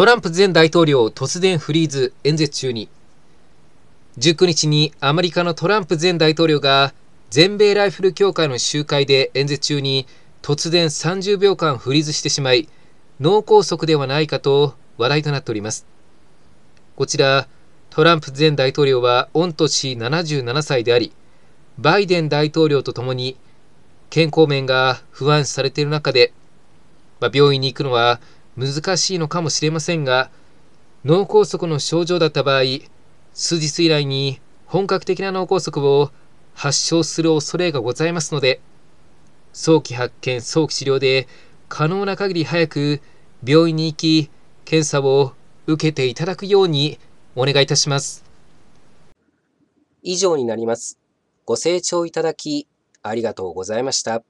トランプ前大統領突然フリーズ演説中に19日にアメリカのトランプ前大統領が全米ライフル協会の集会で演説中に突然30秒間フリーズしてしまい脳梗塞ではないかと話題となっておりますこちらトランプ前大統領は御年77歳でありバイデン大統領とともに健康面が不安視されている中で、まあ、病院に行くのは難しいのかもしれませんが、脳梗塞の症状だった場合、数日以来に本格的な脳梗塞を発症する恐れがございますので、早期発見、早期治療で可能な限り早く病院に行き、検査を受けていただくようにお願いいたします。以上になります。ご清聴いただきありがとうございました。